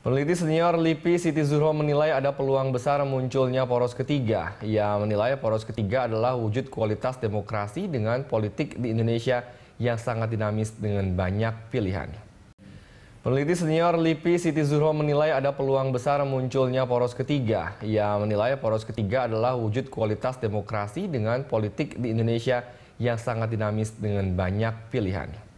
Peneliti senior LIPI Siti Zuhro menilai ada peluang besar munculnya poros ketiga. Ia menilai poros ketiga adalah wujud kualitas demokrasi dengan politik di Indonesia yang sangat dinamis dengan banyak pilihan. Peneliti senior LIPI Siti Zuhro menilai ada peluang besar munculnya poros ketiga. Ia menilai poros ketiga adalah wujud kualitas demokrasi dengan politik di Indonesia yang sangat dinamis dengan banyak pilihan.